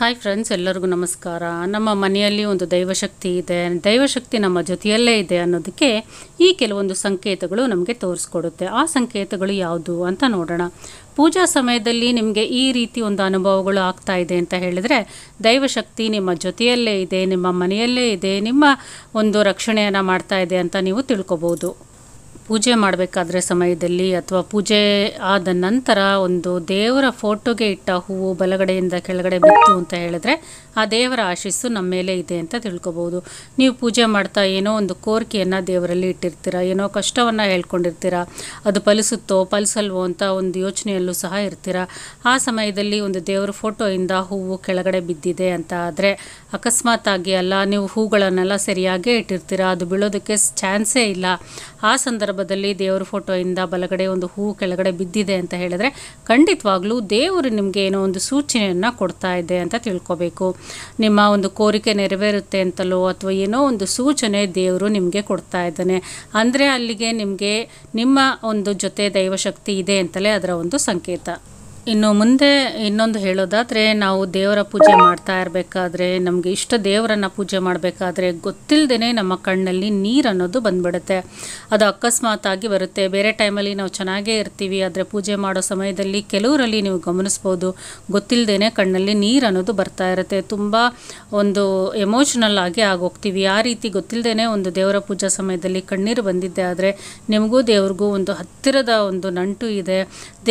hi friends ಎಲ್ಲರಿಗೂ ನಮಸ್ಕಾರ ನಮ್ಮ ಮನೆಯಲ್ಲಿ ಒಂದು ದೈವಶಕ್ತಿ ಇದೆ ದೈವಶಕ್ತಿ ನಮ್ಮ ಜೊತೆಯಲ್ಲೇ ಇದೆ ಅನ್ನೋದಕ್ಕೆ ಈ ಕೆಲವೊಂದು ಸಂಕೇತಗಳು ನಮಗೆ ತೋರಿಸ್ಕೊಡುತ್ತೆ ಆ ಸಂಕೇತಗಳು ಯಾವುದು ಅಂತ ನೋಡೋಣ ಪೂಜಾ ಸಮಯದಲ್ಲಿ ನಿಮಗೆ ಈ ರೀತಿ ಒಂದು ಅನುಭವಗಳು ಆಗ್ತಾ ಇದೆ ಅಂತ ಹೇಳಿದರೆ ದೈವಶಕ್ತಿ ನಿಮ್ಮ ಜೊತೆಯಲ್ಲೇ ಇದೆ ನಿಮ್ಮ ಮನೆಯಲ್ಲೇ ಇದೆ ನಿಮ್ಮ ಒಂದು ರಕ್ಷಣೆಯನ್ನು ಮಾಡ್ತಾ ಇದೆ ಅಂತ ನೀವು ತಿಳ್ಕೊಬೋದು ಪೂಜೆ ಮಾಡಬೇಕಾದ್ರೆ ಸಮಯದಲ್ಲಿ ಅಥವಾ ಪೂಜೆ ಆದ ನಂತರ ಒಂದು ದೇವರ ಫೋಟೋಗೆ ಇಟ್ಟ ಹೂವು ಬಲಗಡೆಯಿಂದ ಕೆಳಗಡೆ ಬಿತ್ತು ಅಂತ ಹೇಳಿದ್ರೆ ಆ ದೇವರ ಆಶಿಸ್ಸು ನಮ್ಮ ಮೇಲೆ ಇದೆ ಅಂತ ತಿಳ್ಕೊಬೋದು ನೀವು ಪೂಜೆ ಮಾಡ್ತಾ ಏನೋ ಒಂದು ಕೋರಿಕೆಯನ್ನು ದೇವರಲ್ಲಿ ಇಟ್ಟಿರ್ತೀರ ಏನೋ ಕಷ್ಟವನ್ನು ಹೇಳ್ಕೊಂಡಿರ್ತೀರ ಅದು ಫಲಿಸುತ್ತೋ ಫಲಿಸಲ್ವೋ ಅಂತ ಒಂದು ಯೋಚನೆಯಲ್ಲೂ ಸಹ ಇರ್ತೀರ ಆ ಸಮಯದಲ್ಲಿ ಒಂದು ದೇವರ ಫೋಟೋಯಿಂದ ಹೂವು ಕೆಳಗಡೆ ಬಿದ್ದಿದೆ ಅಂತ ಆದರೆ ಅಕಸ್ಮಾತ್ ಆಗಿ ಅಲ್ಲ ನೀವು ಹೂಗಳನ್ನೆಲ್ಲ ಸರಿಯಾಗೇ ಇಟ್ಟಿರ್ತೀರ ಅದು ಬೀಳೋದಕ್ಕೆ ಚಾನ್ಸೇ ಇಲ್ಲ ಆ ಸಂದರ್ಭದಲ್ಲಿ ದೇವರ ಫೋಟೋಯಿಂದ ಬಲಗಡೆ ಒಂದು ಹೂವು ಕೆಳಗಡೆ ಬಿದ್ದಿದೆ ಅಂತ ಹೇಳಿದ್ರೆ ಖಂಡಿತವಾಗ್ಲೂ ದೇವರು ನಿಮಗೆ ಏನೋ ಒಂದು ಸೂಚನೆಯನ್ನು ಕೊಡ್ತಾ ಇದೆ ಅಂತ ತಿಳ್ಕೊಬೇಕು ನಿಮ್ಮ ಒಂದು ಕೋರಿಕೆ ನೆರವೇರುತ್ತೆ ಅಂತಲೋ ಅಥವಾ ಏನೋ ಒಂದು ಸೂಚನೆ ದೇವರು ನಿಮಗೆ ಕೊಡ್ತಾ ಇದ್ದಾನೆ ಅಂದರೆ ಅಲ್ಲಿಗೆ ನಿಮಗೆ ನಿಮ್ಮ ಒಂದು ಜೊತೆ ದೈವಶಕ್ತಿ ಇದೆ ಅಂತಲೇ ಅದರ ಒಂದು ಸಂಕೇತ ಇನ್ನು ಮುಂದೆ ಇನ್ನೊಂದು ಹೇಳೋದಾದರೆ ನಾವು ದೇವರ ಪೂಜೆ ಮಾಡ್ತಾ ಇರಬೇಕಾದ್ರೆ ನಮಗೆ ಇಷ್ಟ ದೇವರನ್ನು ಪೂಜೆ ಮಾಡಬೇಕಾದ್ರೆ ಗೊತ್ತಿಲ್ಲದೇ ನಮ್ಮ ಕಣ್ಣಲ್ಲಿ ನೀರು ಅನ್ನೋದು ಬಂದ್ಬಿಡುತ್ತೆ ಅದು ಅಕಸ್ಮಾತಾಗಿ ಬರುತ್ತೆ ಬೇರೆ ಟೈಮಲ್ಲಿ ನಾವು ಚೆನ್ನಾಗೇ ಇರ್ತೀವಿ ಆದರೆ ಪೂಜೆ ಮಾಡೋ ಸಮಯದಲ್ಲಿ ಕೆಲವರಲ್ಲಿ ನೀವು ಗಮನಿಸ್ಬೋದು ಗೊತ್ತಿಲ್ಲದೇ ಕಣ್ಣಲ್ಲಿ ನೀರು ಅನ್ನೋದು ಬರ್ತಾ ಇರುತ್ತೆ ತುಂಬ ಒಂದು ಎಮೋಷ್ನಲ್ ಆಗಿ ಆಗೋಗ್ತೀವಿ ಆ ರೀತಿ ಗೊತ್ತಿಲ್ಲದೇ ಒಂದು ದೇವರ ಪೂಜಾ ಸಮಯದಲ್ಲಿ ಕಣ್ಣೀರು ಬಂದಿದ್ದೆ ಆದರೆ ನಿಮಗೂ ದೇವ್ರಿಗೂ ಒಂದು ಹತ್ತಿರದ ಒಂದು ನಂಟು ಇದೆ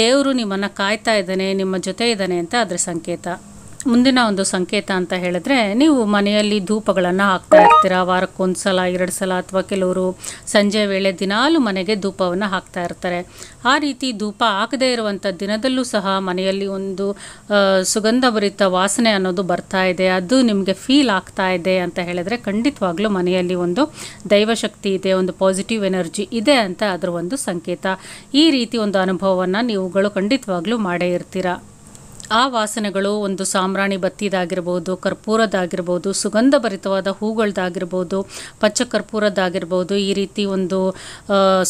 ದೇವರು ನಿಮ್ಮನ್ನು ಕಾಯ್ತಾ ಇದ್ದಾನೆ ನಿಮ್ಮ ಜೊತೆ ಇದ್ದಾನೆ ಅಂತ ಅದರ ಸಂಕೇತ ಮುಂದಿನ ಒಂದು ಸಂಕೇತ ಅಂತ ಹೇಳಿದ್ರೆ ನೀವು ಮನೆಯಲ್ಲಿ ಧೂಪಗಳನ್ನು ಹಾಕ್ತಾ ಇರ್ತೀರಾ ವಾರಕ್ಕೊಂದು ಸಲ ಎರಡು ಸಲ ಅಥವಾ ಕೆಲವರು ಸಂಜೆ ವೇಳೆ ದಿನಾಲೂ ಮನೆಗೆ ಧೂಪವನ್ನು ಹಾಕ್ತಾ ಇರ್ತಾರೆ ಆ ರೀತಿ ಧೂಪ ಹಾಕದೇ ಇರುವಂಥ ದಿನದಲ್ಲೂ ಸಹ ಮನೆಯಲ್ಲಿ ಒಂದು ಸುಗಂಧಭರಿತ ವಾಸನೆ ಅನ್ನೋದು ಬರ್ತಾ ಇದೆ ಅದು ನಿಮಗೆ ಫೀಲ್ ಆಗ್ತಾ ಇದೆ ಅಂತ ಹೇಳಿದ್ರೆ ಖಂಡಿತವಾಗ್ಲೂ ಮನೆಯಲ್ಲಿ ಒಂದು ದೈವಶಕ್ತಿ ಇದೆ ಒಂದು ಪಾಸಿಟಿವ್ ಎನರ್ಜಿ ಇದೆ ಅಂತ ಅದರ ಒಂದು ಸಂಕೇತ ಈ ರೀತಿ ಒಂದು ಅನುಭವವನ್ನು ನೀವುಗಳು ಖಂಡಿತವಾಗ್ಲೂ ಮಾಡೇ ಇರ್ತೀರಾ ಆ ವಾಸನೆಗಳು ಒಂದು ಸಾಮ್ರಾಣಿ ಬತ್ತಿದಾಗಿರ್ಬೋದು ಕರ್ಪೂರದಾಗಿರ್ಬೋದು ಸುಗಂಧಭರಿತವಾದ ಹೂಗಳದ್ದಾಗಿರ್ಬೋದು ಪಚ್ಚ ಕರ್ಪೂರದ್ದಾಗಿರ್ಬೋದು ಈ ರೀತಿ ಒಂದು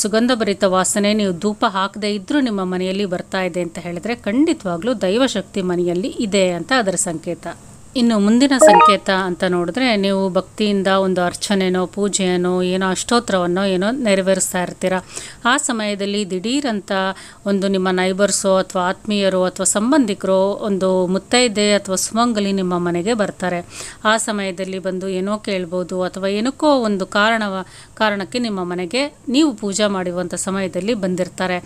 ಸುಗಂಧಭರಿತ ವಾಸನೆ ನೀವು ಧೂಪ ಹಾಕದೇ ಇದ್ದರೂ ನಿಮ್ಮ ಮನೆಯಲ್ಲಿ ಬರ್ತಾ ಇದೆ ಅಂತ ಹೇಳಿದ್ರೆ ಖಂಡಿತವಾಗ್ಲೂ ದೈವಶಕ್ತಿ ಮನೆಯಲ್ಲಿ ಇದೆ ಅಂತ ಅದರ ಸಂಕೇತ ಇನ್ನು ಮುಂದಿನ ಸಂಕೇತ ಅಂತ ನೋಡಿದ್ರೆ ನೀವು ಭಕ್ತಿಯಿಂದ ಒಂದು ಅರ್ಚನೆನೋ ಪೂಜೆಯನೋ ಏನೋ ಅಷ್ಟೋತ್ರವನ್ನೋ ಏನೋ ನೆರವೇರಿಸ್ತಾ ಇರ್ತೀರ ಆ ಸಮಯದಲ್ಲಿ ದಿಢೀರಂಥ ಒಂದು ನಿಮ್ಮ ನೈಬರ್ಸೋ ಅಥವಾ ಆತ್ಮೀಯರು ಅಥವಾ ಸಂಬಂಧಿಕರು ಒಂದು ಮುತ್ತೈದೆ ಅಥವಾ ಸುಮಂಗಲಿ ನಿಮ್ಮ ಮನೆಗೆ ಬರ್ತಾರೆ ಆ ಸಮಯದಲ್ಲಿ ಬಂದು ಏನೋ ಕೇಳ್ಬೋದು ಅಥವಾ ಏನಕ್ಕೋ ಒಂದು ಕಾರಣ ಕಾರಣಕ್ಕೆ ನಿಮ್ಮ ಮನೆಗೆ ನೀವು ಪೂಜೆ ಮಾಡುವಂಥ ಸಮಯದಲ್ಲಿ ಬಂದಿರ್ತಾರೆ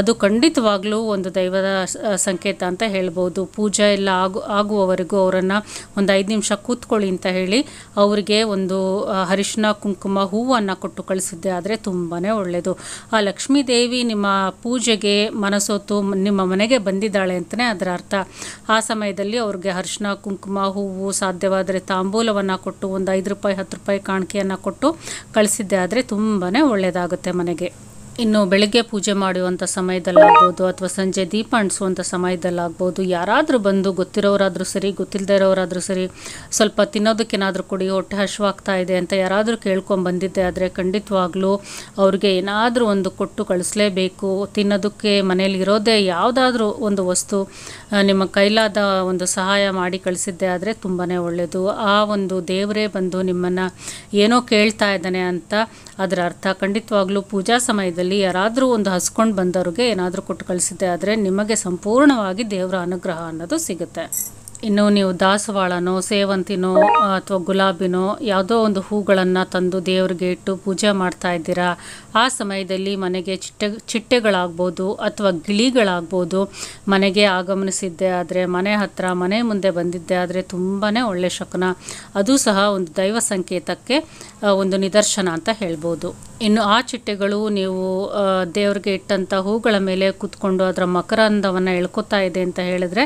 ಅದು ಖಂಡಿತವಾಗ್ಲೂ ಒಂದು ದೈವದ ಸಂಕೇತ ಅಂತ ಹೇಳ್ಬೋದು ಪೂಜೆ ಎಲ್ಲ ಆಗು ಆಗುವವರೆಗೂ ಅವರನ್ನು ಒಂದು ಐದು ನಿಮಿಷ ಕೂತ್ಕೊಳ್ಳಿ ಅಂತ ಹೇಳಿ ಅವರಿಗೆ ಒಂದು ಹರಿಶಿನ ಕುಂಕುಮ ಹೂವನ್ನು ಕೊಟ್ಟು ಕಳಿಸಿದ್ದೆ ಆದರೆ ತುಂಬಾ ಒಳ್ಳೆಯದು ಆ ಲಕ್ಷ್ಮೀ ದೇವಿ ನಿಮ್ಮ ಪೂಜೆಗೆ ಮನಸೋತು ನಿಮ್ಮ ಮನೆಗೆ ಬಂದಿದ್ದಾಳೆ ಅಂತಲೇ ಅದರ ಅರ್ಥ ಆ ಸಮಯದಲ್ಲಿ ಅವ್ರಿಗೆ ಹರಿಶಿನ ಕುಂಕುಮ ಹೂವು ಸಾಧ್ಯವಾದರೆ ತಾಂಬೂಲವನ್ನು ಕೊಟ್ಟು ಒಂದು ಐದು ರೂಪಾಯಿ ಹತ್ತು ರೂಪಾಯಿ ಕಾಣಿಕೆಯನ್ನು ಕೊಟ್ಟು ಕಳಿಸಿದ್ದೆ ಆದರೆ ತುಂಬಾ ಒಳ್ಳೆಯದಾಗುತ್ತೆ ಮನೆಗೆ ಇನ್ನು ಬೆಳಗ್ಗೆ ಪೂಜೆ ಮಾಡುವಂಥ ಸಮಯದಲ್ಲಾಗ್ಬೋದು ಅಥವಾ ಸಂಜೆ ದೀಪ ಅಂಟಿಸುವಂಥ ಸಮಯದಲ್ಲಾಗ್ಬೋದು ಯಾರಾದರೂ ಬಂದು ಗೊತ್ತಿರೋರಾದರೂ ಸರಿ ಗೊತ್ತಿಲ್ಲದೆ ಇರೋರಾದರೂ ಸರಿ ಸ್ವಲ್ಪ ತಿನ್ನೋದಕ್ಕೇನಾದರೂ ಕೊಡಿ ಹೊಟ್ಟೆ ಹಶುವಾಗ್ತಾ ಇದೆ ಅಂತ ಯಾರಾದರೂ ಕೇಳ್ಕೊಂಡು ಬಂದಿದ್ದೆ ಆದರೆ ಖಂಡಿತವಾಗ್ಲೂ ಅವ್ರಿಗೆ ಏನಾದರೂ ಒಂದು ಕೊಟ್ಟು ಕಳಿಸ್ಲೇಬೇಕು ತಿನ್ನೋದಕ್ಕೆ ಇರೋದೇ ಯಾವುದಾದ್ರೂ ಒಂದು ವಸ್ತು ನಿಮ್ಮ ಕೈಲಾದ ಒಂದು ಸಹಾಯ ಮಾಡಿ ಕಳಿಸಿದ್ದೆ ಆದರೆ ತುಂಬಾ ಒಳ್ಳೆಯದು ಆ ಒಂದು ದೇವರೇ ಬಂದು ನಿಮ್ಮನ್ನು ಏನೋ ಕೇಳ್ತಾ ಇದ್ದಾನೆ ಅಂತ ಅದರ ಅರ್ಥ ಖಂಡಿತವಾಗ್ಲೂ ಪೂಜಾ ಸಮಯದಲ್ಲಿ ಯಾರಾದರೂ ಒಂದು ಹಸ್ಕೊಂಡು ಬಂದವ್ರಿಗೆ ಏನಾದರೂ ಕೊಟ್ಟು ಕಳಿಸಿದ್ದೆ ಆದರೆ ನಿಮಗೆ ಸಂಪೂರ್ಣವಾಗಿ ದೇವರ ಅನುಗ್ರಹ ಅನ್ನೋದು ಸಿಗುತ್ತೆ ಇನ್ನು ನೀವು ದಾಸವಾಳನೋ ಸೇವಂತಿನೋ ಅಥವಾ ಗುಲಾಬಿನೋ ಯಾವುದೋ ಒಂದು ಹೂಗಳನ್ನು ತಂದು ದೇವರಿಗೆ ಇಟ್ಟು ಪೂಜೆ ಮಾಡ್ತಾ ಇದ್ದೀರಾ ಆ ಸಮಯದಲ್ಲಿ ಮನೆಗೆ ಚಿಟ್ಟೆ ಚಿಟ್ಟೆಗಳಾಗ್ಬೋದು ಅಥವಾ ಗಿಳಿಗಳಾಗ್ಬೋದು ಮನೆಗೆ ಆಗಮನಿಸಿದ್ದೆ ಆದರೆ ಮನೆ ಹತ್ರ ಮನೆ ಮುಂದೆ ಬಂದಿದ್ದೆ ಆದರೆ ತುಂಬಾ ಒಳ್ಳೆ ಶಕುನ ಅದು ಸಹ ಒಂದು ದೈವ ಸಂಕೇತಕ್ಕೆ ಒಂದು ನಿದರ್ಶನ ಅಂತ ಹೇಳ್ಬೋದು ಇನ್ನು ಆ ಚಿಟ್ಟೆಗಳು ನೀವು ದೇವರಿಗೆ ಇಟ್ಟಂಥ ಹೂಗಳ ಮೇಲೆ ಕೂತ್ಕೊಂಡು ಅದರ ಮಕರಂದವನ್ನು ಎಳ್ಕೊತಾ ಇದೆ ಅಂತ ಹೇಳಿದ್ರೆ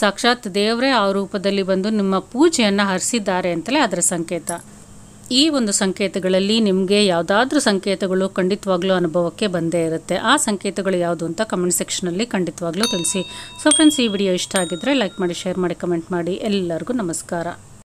ಸಾಕ್ಷಾತ್ ದೇವ್ರ ಆ ರೂಪದಲ್ಲಿ ಬಂದು ನಿಮ್ಮ ಪೂಜೆಯನ್ನು ಹರಿಸಿದ್ದಾರೆ ಅಂತಲೇ ಅದರ ಸಂಕೇತ ಈ ಒಂದು ಸಂಕೇತಗಳಲ್ಲಿ ನಿಮಗೆ ಯಾವುದಾದ್ರೂ ಸಂಕೇತಗಳು ಖಂಡಿತವಾಗ್ಲೂ ಅನುಭವಕ್ಕೆ ಬಂದೇ ಇರುತ್ತೆ ಆ ಸಂಕೇತಗಳು ಯಾವುದು ಅಂತ ಕಮೆಂಟ್ ಸೆಕ್ಷನಲ್ಲಿ ಖಂಡಿತವಾಗ್ಲೂ ತಿಳಿಸಿ ಸೊ ಫ್ರೆಂಡ್ಸ್ ಈ ವಿಡಿಯೋ ಇಷ್ಟ ಆಗಿದ್ದರೆ ಲೈಕ್ ಮಾಡಿ ಶೇರ್ ಮಾಡಿ ಕಮೆಂಟ್ ಮಾಡಿ ಎಲ್ಲರಿಗೂ ನಮಸ್ಕಾರ